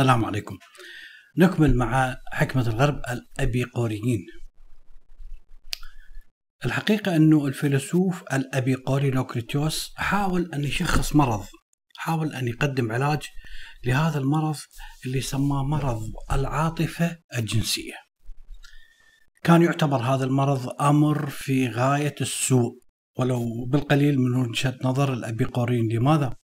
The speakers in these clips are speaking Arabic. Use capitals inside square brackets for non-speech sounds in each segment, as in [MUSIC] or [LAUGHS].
السلام عليكم نكمل مع حكمة الغرب الأبيقوريين الحقيقة أنه الفيلسوف الأبيقوري لوكريتيوس حاول أن يشخص مرض حاول أن يقدم علاج لهذا المرض اللي سماه مرض العاطفة الجنسية كان يعتبر هذا المرض أمر في غاية السوء ولو بالقليل من وجهة نظر الأبيقوريين لماذا؟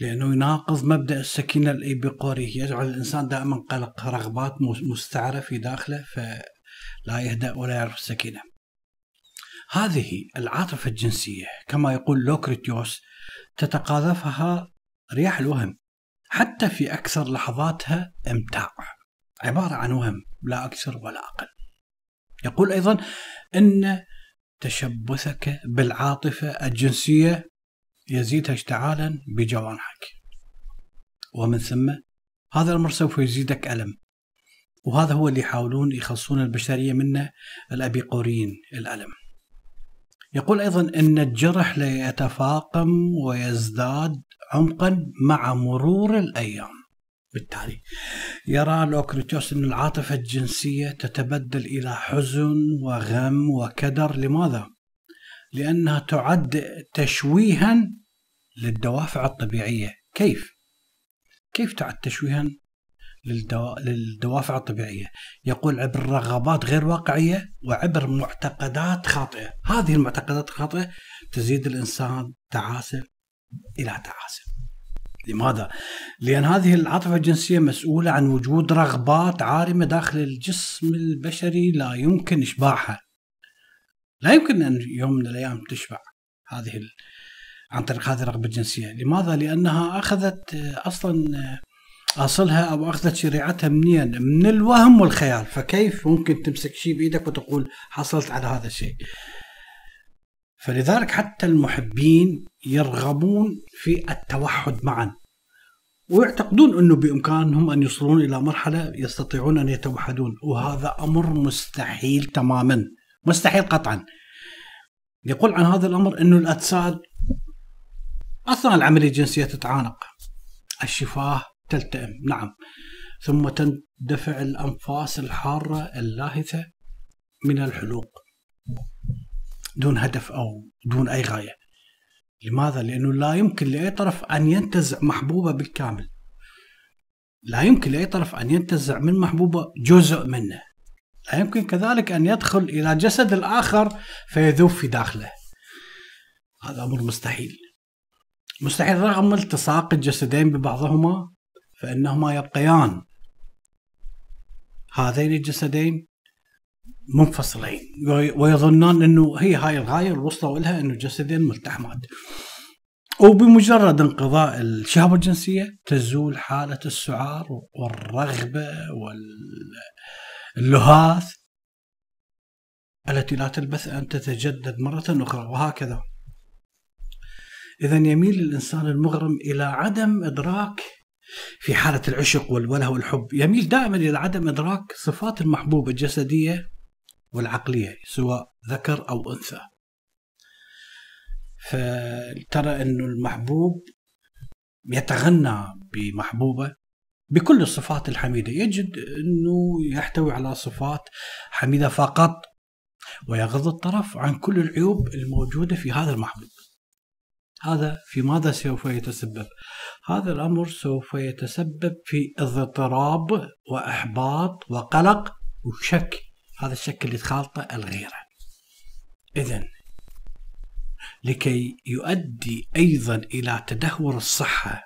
لأنه يناقض مبدأ السكينة الإيبيقوري يجعل الإنسان دائما قلق رغبات مستعرة في داخله فلا يهدأ ولا يعرف السكينة هذه العاطفة الجنسية كما يقول لوكريتيوس تتقاذفها رياح الوهم حتى في أكثر لحظاتها إمتاع عبارة عن وهم لا أكثر ولا أقل يقول أيضا أن تشبثك بالعاطفة الجنسية يزيدها اشتعالا بجوانحك ومن ثم هذا الأمر سوف يزيدك ألم وهذا هو اللي يحاولون يخلصون البشرية منه الأبيقوريين الألم يقول أيضا أن الجرح لا يتفاقم ويزداد عمقا مع مرور الأيام بالتالي يرى لوكريتوس أن العاطفة الجنسية تتبدل إلى حزن وغم وكدر لماذا؟ لأنها تعد تشويها للدوافع الطبيعية كيف؟ كيف تعد تشويها للدو... للدوافع الطبيعية يقول عبر رغبات غير واقعية وعبر معتقدات خاطئة هذه المعتقدات الخاطئة تزيد الإنسان تعاسة إلى تعاسة لماذا؟ لأن هذه العاطفة الجنسية مسؤولة عن وجود رغبات عارمة داخل الجسم البشري لا يمكن إشباعها لا يمكن أن يوم من الأيام تشبع هذه ال... عن طريق هذه الرغبة الجنسية لماذا؟ لأنها أخذت آه، أصلا آه، أصلها أو أخذت شريعتها منين؟ من الوهم والخيال فكيف ممكن تمسك شيء بإيدك وتقول حصلت على هذا الشيء فلذلك حتى المحبين يرغبون في التوحد معا ويعتقدون انه بامكانهم ان يصلون الى مرحله يستطيعون ان يتوحدون وهذا امر مستحيل تماما. مستحيل قطعا يقول عن هذا الأمر أنه الأجساد أثناء العملية الجنسية تتعانق الشفاه تلتئم نعم ثم تندفع الأنفاس الحارة اللاهثة من الحلوق دون هدف أو دون أي غاية لماذا؟ لأنه لا يمكن لأي طرف أن ينتزع محبوبة بالكامل لا يمكن لأي طرف أن ينتزع من محبوبة جزء منه يمكن كذلك أن يدخل إلى جسد الآخر فيذوب في داخله هذا أمر مستحيل مستحيل رغم التصاق الجسدين ببعضهما فإنهما يبقيان هذين الجسدين منفصلين ويظنان انه هي هاي الغايه اللي وصلوا لها انه الجسدين ملتحمات وبمجرد انقضاء الشهوه الجنسيه تزول حاله السعار والرغبه وال اللهاث التي لا تلبث أن تتجدد مرة أخرى وهكذا إذا يميل الإنسان المغرم إلى عدم إدراك في حالة العشق والوله والحب يميل دائما إلى عدم إدراك صفات المحبوب الجسدية والعقلية سواء ذكر أو أنثى فترى أن المحبوب يتغنى بمحبوبة بكل الصفات الحميدة يجد أنه يحتوي على صفات حميدة فقط ويغض الطرف عن كل العيوب الموجودة في هذا المحبوب هذا في ماذا سوف يتسبب؟ هذا الأمر سوف يتسبب في اضطراب وإحباط وقلق وشك هذا الشك اللي تخالطه الغيرة إذا لكي يؤدي أيضا إلى تدهور الصحة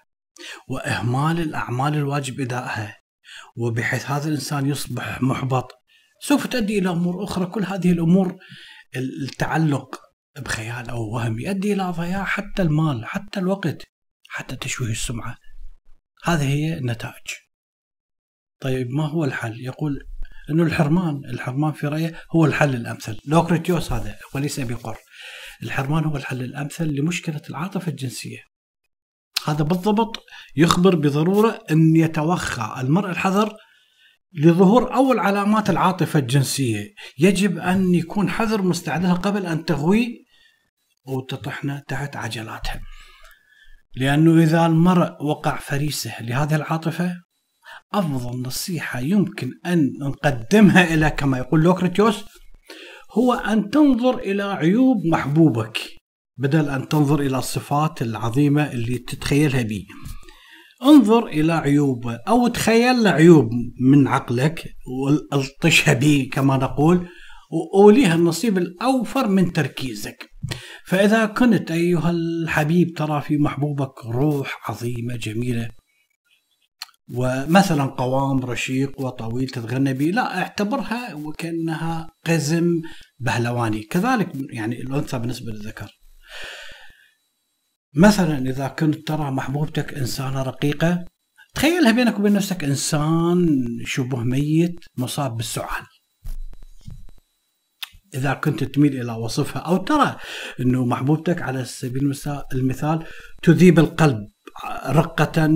وإهمال الأعمال الواجب إدائها وبحيث هذا الإنسان يصبح محبط سوف تؤدي إلى أمور أخرى كل هذه الأمور التعلق بخيال أو وهم يؤدي إلى ضياع حتى المال حتى الوقت حتى تشويه السمعة هذه هي النتائج طيب ما هو الحل؟ يقول انه الحرمان الحرمان في رايه هو الحل الامثل لوكريتيوس هذا وليس بقر الحرمان هو الحل الامثل لمشكله العاطفه الجنسيه هذا بالضبط يخبر بضرورة أن يتوخى المرء الحذر لظهور أول علامات العاطفة الجنسية يجب أن يكون حذر مستعدها قبل أن تغوي وتطحن تحت عجلاتها لأنه إذا المرء وقع فريسة لهذه العاطفة أفضل نصيحة يمكن أن نقدمها إلى كما يقول لوكريتيوس هو أن تنظر إلى عيوب محبوبك بدل أن تنظر إلى الصفات العظيمة اللي تتخيلها به انظر إلى عيوبه أو تخيل له عيوب من عقلك والطشها به كما نقول وأوليها النصيب الأوفر من تركيزك فإذا كنت أيها الحبيب ترى في محبوبك روح عظيمة جميلة ومثلا قوام رشيق وطويل تتغنى به لا اعتبرها وكأنها قزم بهلواني كذلك يعني الأنثى بالنسبة للذكر مثلا اذا كنت ترى محبوبتك انسانه رقيقه تخيلها بينك وبين نفسك انسان شبه ميت مصاب بالسعال اذا كنت تميل الى وصفها او ترى انه محبوبتك على سبيل المثال تذيب القلب رقه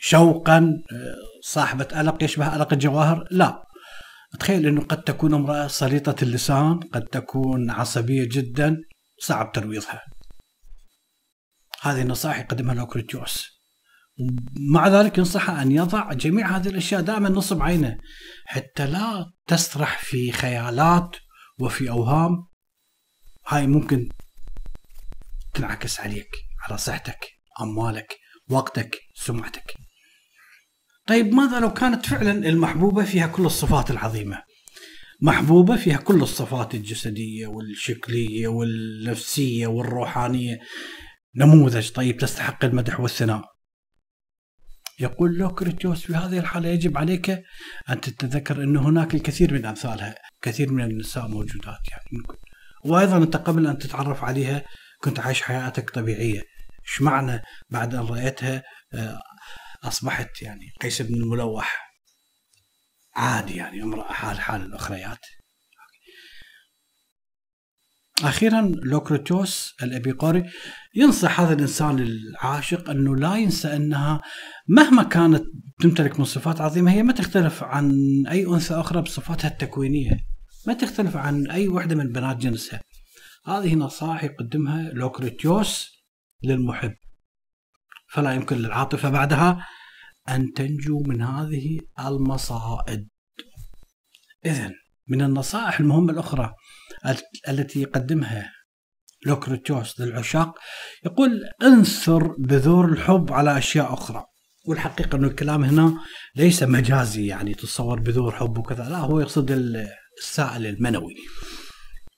وشوقا آه، صاحبه الق يشبه الق الجواهر لا تخيل أنه قد تكون امرأة سليطة اللسان قد تكون عصبية جدا صعب ترويضها هذه النصائح يقدمها لوكريتيوس مع ذلك ينصحه أن يضع جميع هذه الأشياء دائما نصب عينه حتى لا تسرح في خيالات وفي أوهام هاي ممكن تنعكس عليك على صحتك أموالك وقتك سمعتك طيب ماذا لو كانت فعلا المحبوبة فيها كل الصفات العظيمة محبوبة فيها كل الصفات الجسدية والشكلية والنفسية والروحانية نموذج طيب تستحق المدح والثناء يقول لوكريتيوس في هذه الحالة يجب عليك أن تتذكر أن هناك الكثير من أمثالها كثير من النساء موجودات يعني ممكن. وأيضا أنت قبل أن تتعرف عليها كنت عايش حياتك طبيعية إيش معنى بعد أن رأيتها آه، أصبحت يعني قيس بن الملوح عادي يعني امرأة حال حال الأخريات أخيرا لوكريتوس الأبيقوري ينصح هذا الإنسان العاشق أنه لا ينسى أنها مهما كانت تمتلك من صفات عظيمة هي ما تختلف عن أي أنثى أخرى بصفاتها التكوينية ما تختلف عن أي وحدة من بنات جنسها هذه نصائح يقدمها لوكريتيوس للمحب فلا يمكن للعاطفة بعدها أن تنجو من هذه المصائد إذا من النصائح المهمة الأخرى التي يقدمها لوكريتوس للعشاق يقول انثر بذور الحب على أشياء أخرى والحقيقة أن الكلام هنا ليس مجازي يعني تتصور بذور حب وكذا لا هو يقصد السائل المنوي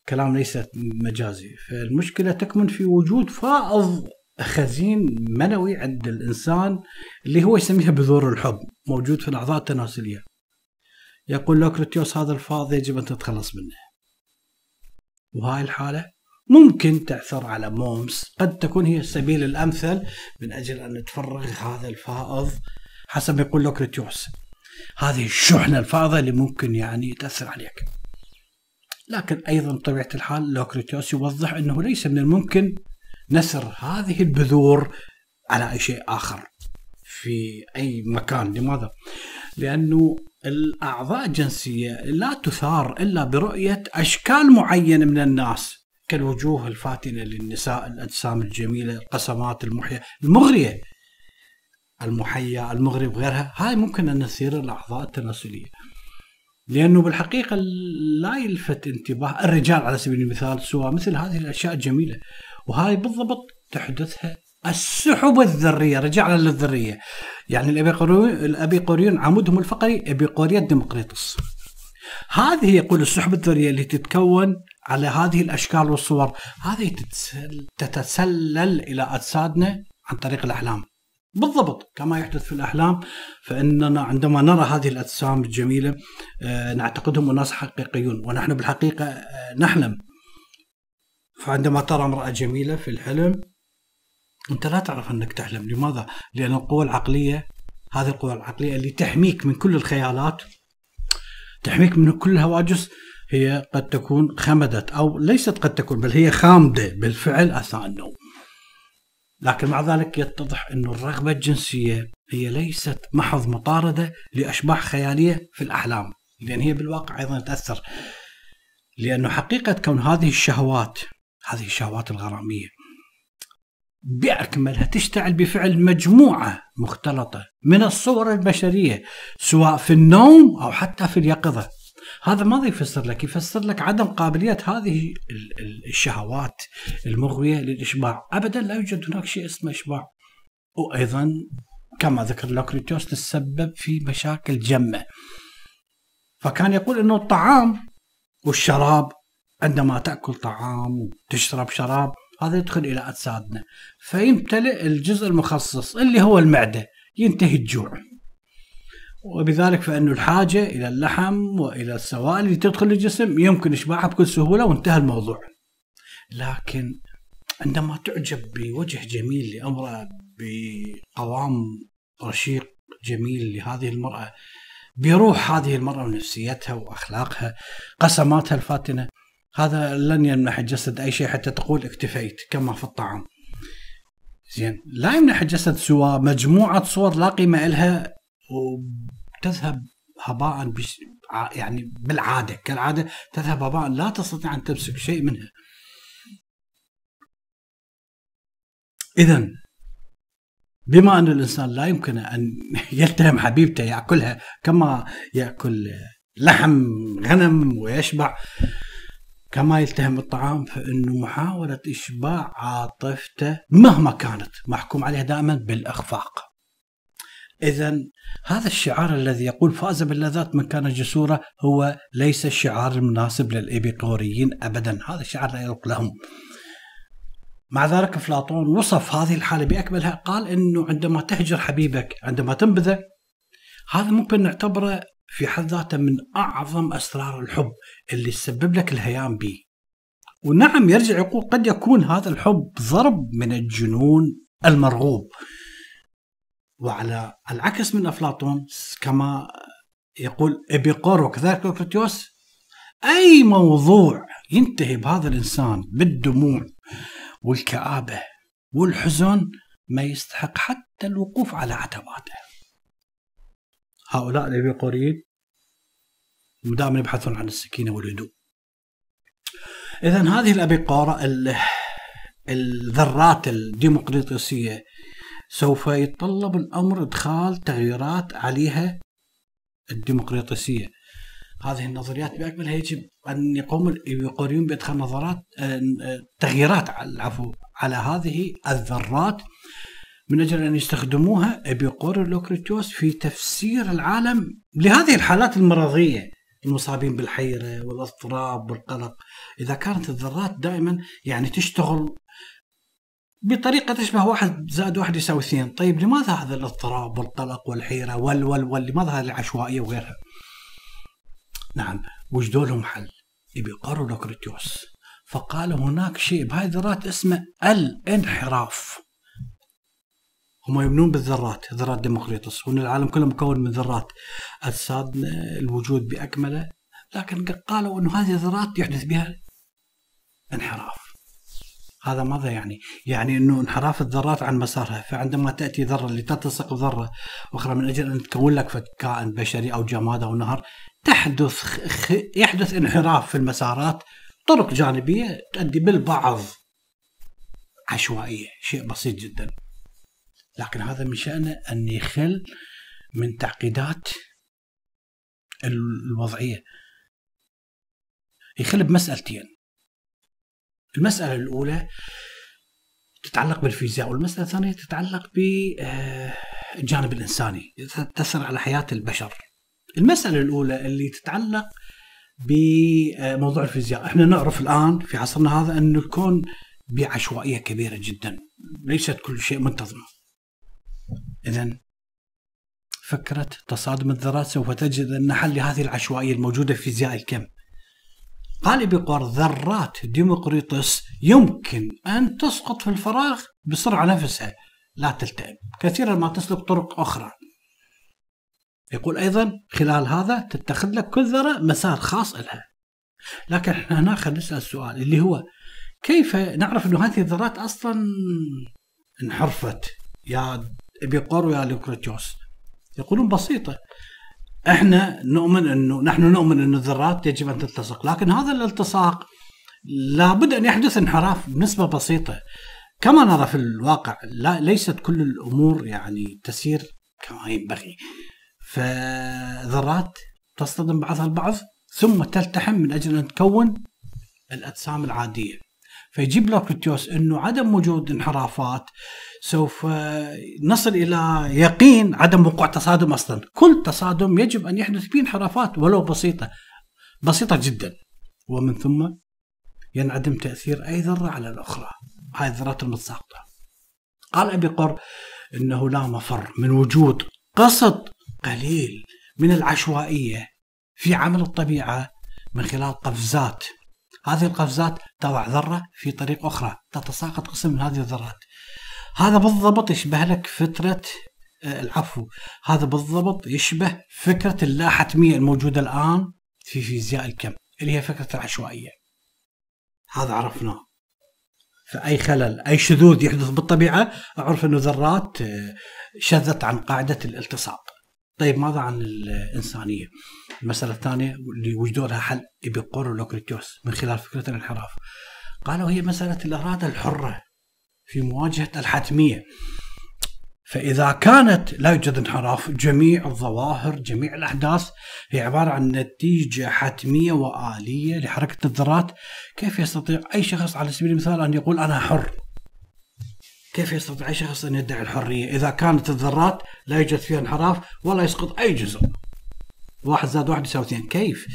كلام ليس مجازي فالمشكلة تكمن في وجود فائض خزين منوي عند الانسان اللي هو يسميها بذور الحب موجود في الاعضاء التناسليه يقول لوكرتيوس هذا الفاضي يجب ان تتخلص منه وهاي الحاله ممكن تعثر على مومس قد تكون هي السبيل الامثل من اجل ان تفرغ هذا الفائض حسب ما يقول لوكرتيوس هذه الشحنه الفائضه اللي ممكن يعني تاثر عليك لكن ايضا بطبيعه الحال لوكريتيوس يوضح انه ليس من الممكن نسر هذه البذور على أي شيء آخر في أي مكان لماذا؟ لأنه الأعضاء الجنسية لا تثار إلا برؤية أشكال معينة من الناس كالوجوه الفاتنة للنساء الأجسام الجميلة القسمات المحية المغرية المحيا المغري وغيرها هاي ممكن أن نثير الأعضاء التناسلية لأنه بالحقيقة لا يلفت انتباه الرجال على سبيل المثال سوى مثل هذه الأشياء الجميلة وهاي بالضبط تحدثها السحب الذرية رجعنا للذرية يعني الأبيقوريون, الأبيقوريون عمودهم الفقري أبيقورية ديمقريطس هذه يقول السحب الذرية اللي تتكون على هذه الأشكال والصور هذه تتسلل إلى أجسادنا عن طريق الأحلام بالضبط كما يحدث في الأحلام فإننا عندما نرى هذه الأجسام الجميلة آه، نعتقدهم أناس حقيقيون ونحن بالحقيقة آه، نحلم فعندما ترى امرأة جميلة في الحلم أنت لا تعرف أنك تحلم لماذا؟ لأن القوى العقلية هذه القوى العقلية اللي تحميك من كل الخيالات تحميك من كل الهواجس هي قد تكون خمدت أو ليست قد تكون بل هي خامدة بالفعل أثناء النوم لكن مع ذلك يتضح أن الرغبة الجنسية هي ليست محض مطاردة لأشباح خيالية في الأحلام لأن هي بالواقع أيضا تأثر لأنه حقيقة كون هذه الشهوات هذه الشهوات الغرامية بأكملها تشتعل بفعل مجموعة مختلطة من الصور البشرية سواء في النوم أو حتى في اليقظة هذا ماذا يفسر لك؟ يفسر لك عدم قابلية هذه الشهوات المغوية للإشباع أبدا لا يوجد هناك شيء اسمه إشباع وأيضا كما ذكر لوكريتوس تسبب في مشاكل جمة فكان يقول أنه الطعام والشراب عندما تأكل طعام وتشرب شراب هذا يدخل إلى أجسادنا فيمتلئ الجزء المخصص اللي هو المعدة ينتهي الجوع وبذلك فإن الحاجة إلى اللحم وإلى السوائل اللي تدخل الجسم يمكن إشباعها بكل سهولة وانتهى الموضوع لكن عندما تعجب بوجه جميل لامرأة بقوام رشيق جميل لهذه المرأة بروح هذه المرأة ونفسيتها وأخلاقها قسماتها الفاتنة هذا لن يمنح الجسد اي شيء حتى تقول اكتفيت كما في الطعام. زين لا يمنح الجسد سوى مجموعه صور لا قيمه لها وتذهب هباء بش... يعني بالعاده كالعاده تذهب هباء لا تستطيع ان تمسك شيء منها. اذا بما ان الانسان لا يمكن ان [LAUGHS] يلتهم حبيبته ياكلها كما ياكل لحم غنم ويشبع كما يلتهم الطعام فإنه محاولة إشباع عاطفته مهما كانت محكوم عليها دائما بالإخفاق إذا هذا الشعار الذي يقول فاز باللذات من كان جسورا هو ليس الشعار المناسب للإبيقوريين أبدا هذا الشعار لا يليق لهم مع ذلك أفلاطون وصف هذه الحالة بأكملها قال أنه عندما تهجر حبيبك عندما تنبذه هذا ممكن نعتبره في حد ذاته من اعظم اسرار الحب اللي تسبب لك الهيام به. ونعم يرجع يقول قد يكون هذا الحب ضرب من الجنون المرغوب. وعلى العكس من افلاطون كما يقول ابيقور وكذلك اقريتوس اي موضوع ينتهي بهذا الانسان بالدموع والكآبه والحزن ما يستحق حتى الوقوف على عتباته. هؤلاء الإبيقوريين ودائما يبحثون عن السكينة والهدوء إذا هذه الأبيقورة الذرات الديمقراطيسية سوف يتطلب الأمر إدخال تغييرات عليها الديمقراطيسية هذه النظريات بأكملها يجب أن يقوم الإبيقوريون بإدخال نظرات آه، آه، تغييرات عفوا على هذه الذرات من أجل أن يستخدموها أبيقور لوكريتوس في تفسير العالم لهذه الحالات المرضية المصابين بالحيرة والاضطراب والقلق إذا كانت الذرات دائما يعني تشتغل بطريقة تشبه واحد زائد واحد يساوي اثنين طيب لماذا هذا الاضطراب والقلق والحيرة وال وال وال لماذا هذه العشوائية وغيرها نعم وجدوا لهم حل ابيقور لوكريتوس فقال هناك شيء بهذه الذرات اسمه الانحراف هم يؤمنون بالذرات ذرات ديمقريطس وان العالم كله مكون من ذرات اجساد الوجود باكمله لكن قالوا انه هذه الذرات يحدث بها انحراف هذا ماذا يعني؟ يعني انه انحراف الذرات عن مسارها، فعندما تاتي ذره لتلتصق بذره اخرى من اجل ان تكون لك كائن بشري او جماد او نهر، تحدث خ... يحدث انحراف في المسارات طرق جانبيه تؤدي بالبعض عشوائيه، شيء بسيط جدا. لكن هذا من شأنه أن يخل من تعقيدات الوضعية يخل بمسألتين المسألة الأولى تتعلق بالفيزياء والمسألة الثانية تتعلق بالجانب آه، الإنساني تأثر على حياة البشر المسألة الأولى اللي تتعلق بموضوع آه، الفيزياء احنا نعرف الآن في عصرنا هذا أن الكون بعشوائية كبيرة جدا ليست كل شيء منتظم إذا فكرة تصادم الذرات سوف تجد أن حل هذه العشوائية الموجودة في فيزياء الكم قال بقار ذرات ديمقريطس يمكن أن تسقط في الفراغ بسرعة نفسها لا تلتئم كثيرا ما تسلك طرق أخرى يقول أيضا خلال هذا تتخذ لك كل ذرة مسار خاص لها لكن احنا هنا خلينا نسأل السؤال اللي هو كيف نعرف أنه هذه الذرات أصلا انحرفت يا ابيقور ويا يعني لوكريتوس يقولون بسيطه احنا نؤمن انه نحن نؤمن ان الذرات يجب ان تلتصق لكن هذا الالتصاق لابد ان يحدث انحراف بنسبه بسيطه كما نرى في الواقع لا ليست كل الامور يعني تسير كما ينبغي فذرات تصطدم بعضها البعض ثم تلتحم من اجل ان تكون الاجسام العاديه فيجيب لوكريتيوس انه عدم وجود انحرافات سوف آه، نصل الى يقين عدم وقوع تصادم اصلا، كل تصادم يجب ان يحدث فيه انحرافات ولو بسيطه بسيطه جدا ومن ثم ينعدم تاثير اي ذره على الاخرى، هاي الذرات المتساقطه. قال ابي قر انه لا مفر من وجود قسط قليل من العشوائيه في عمل الطبيعه من خلال قفزات هذه القفزات تضع ذرة في طريق أخرى تتساقط قسم من هذه الذرات هذا بالضبط يشبه لك فترة آه، العفو هذا بالضبط يشبه فكرة اللاحتمية الموجودة الآن في فيزياء الكم اللي هي فكرة العشوائية هذا عرفناه فأي خلل أي شذوذ يحدث بالطبيعة أعرف أنه ذرات آه، شذت عن قاعدة الالتصاق طيب ماذا عن الإنسانية؟ المسألة الثانية اللي وجدوا لها حل إبيقور ولوكريتوس من خلال فكرة الانحراف قالوا هي مسألة الإرادة الحرة في مواجهة الحتمية فإذا كانت لا يوجد انحراف جميع الظواهر جميع الأحداث هي عبارة عن نتيجة حتمية وآلية لحركة الذرات كيف يستطيع أي شخص على سبيل المثال أن يقول أنا حر كيف يستطيع أي شخص أن يدعي الحرية إذا كانت الذرات لا يوجد فيها انحراف ولا يسقط أي جزء واحد زائد واحد يساوي اثنين كيف؟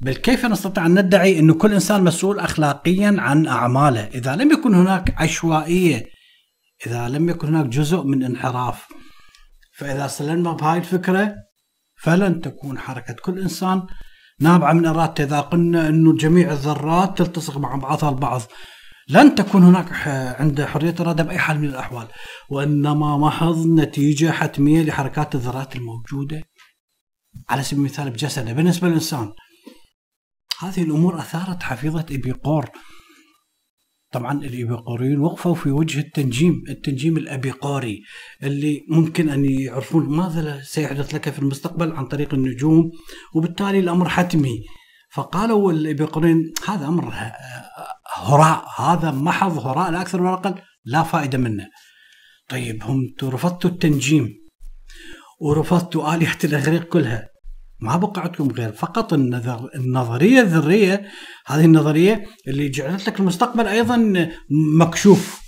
بل كيف نستطيع أن ندعي أن كل إنسان مسؤول أخلاقيا عن أعماله إذا لم يكن هناك عشوائية إذا لم يكن هناك جزء من انحراف فإذا سلمنا بهاي الفكرة فلن تكون حركة كل إنسان نابعة من إرادته إذا قلنا أنه جميع الذرات تلتصق مع بعضها البعض لن تكون هناك عند حرية إرادة بأي حال من الأحوال وإنما محض نتيجة حتمية لحركات الذرات الموجودة على سبيل المثال بجسده بالنسبة للإنسان هذه الأمور أثارت حفيظة إبيقور طبعا الإبيقوريين وقفوا في وجه التنجيم التنجيم الأبيقوري اللي ممكن أن يعرفون ماذا سيحدث لك في المستقبل عن طريق النجوم وبالتالي الأمر حتمي فقالوا الإبيقوريين هذا أمر آه، هراء هذا محض هراء لا اكثر ولا اقل لا فائده منه طيب هم رفضتوا التنجيم ورفضتوا آلهة الإغريق كلها ما بقى عندكم غير فقط النظر النظرية الذرية هذه النظرية اللي جعلت لك المستقبل أيضا مكشوف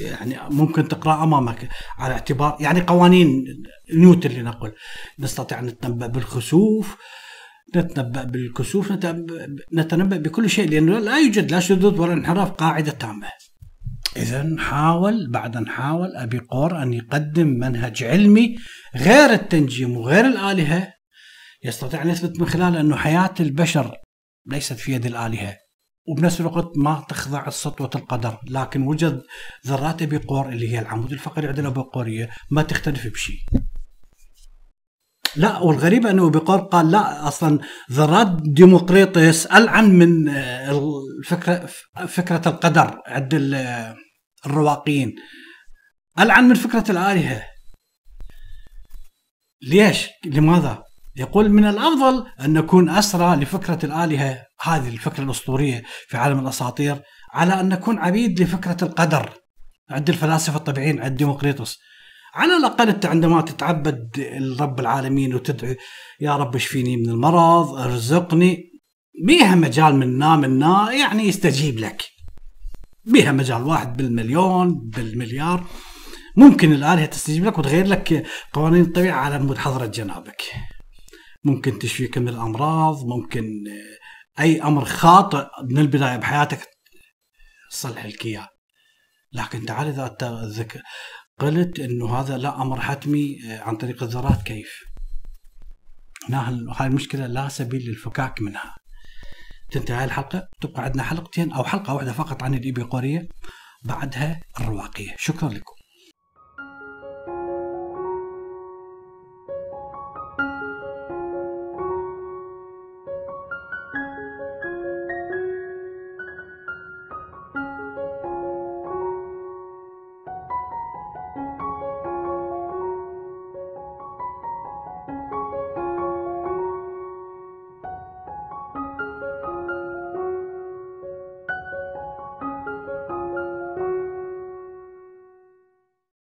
يعني ممكن تقرأ أمامك على اعتبار يعني قوانين نيوتن لنقل نستطيع أن نتنبأ بالخسوف نتنبأ بالكسوف نتنبأ بكل شيء لأنه لا يوجد لا شذوذ ولا انحراف قاعدة تامة إذا حاول بعد أن حاول أبي قور أن يقدم منهج علمي غير التنجيم وغير الآلهة يستطيع أن يثبت من خلاله أن حياة البشر ليست في يد الآلهة وبنفس الوقت ما تخضع لسطوة القدر لكن وجد ذرات أبي قور اللي هي العمود الفقري عند الأبقورية ما تختلف بشيء لا والغريب انه بيقول قال لا اصلا ذرات ديموقريطس العن من آه، الفكره فكره القدر عند آه، الرواقيين العن من فكره الالهه ليش؟ لماذا؟ يقول من الافضل ان نكون اسرى لفكره الالهه هذه الفكره الاسطوريه في عالم الاساطير على ان نكون عبيد لفكره القدر عند الفلاسفه الطبيعيين عند ديموقريطس على الاقل انت عندما تتعبد الرب العالمين وتدعي يا رب اشفيني من المرض ارزقني بيها مجال منا منا يعني يستجيب لك بيها مجال واحد بالمليون بالمليار ممكن الآلهة تستجيب لك وتغير لك قوانين الطبيعة على مود حضرة جنابك ممكن تشفيك من الأمراض ممكن آه، أي أمر خاطئ من البداية بحياتك تصلح لك إياه لكن تعال إذا قلت انه هذا لا امر حتمي آه، عن طريق الذرات كيف هاي المشكله لا سبيل للفكاك منها تنتهي هاي الحلقه تبقى عندنا حلقتين او حلقه واحده فقط عن الايبيقوريه بعدها الرواقيه شكرا لكم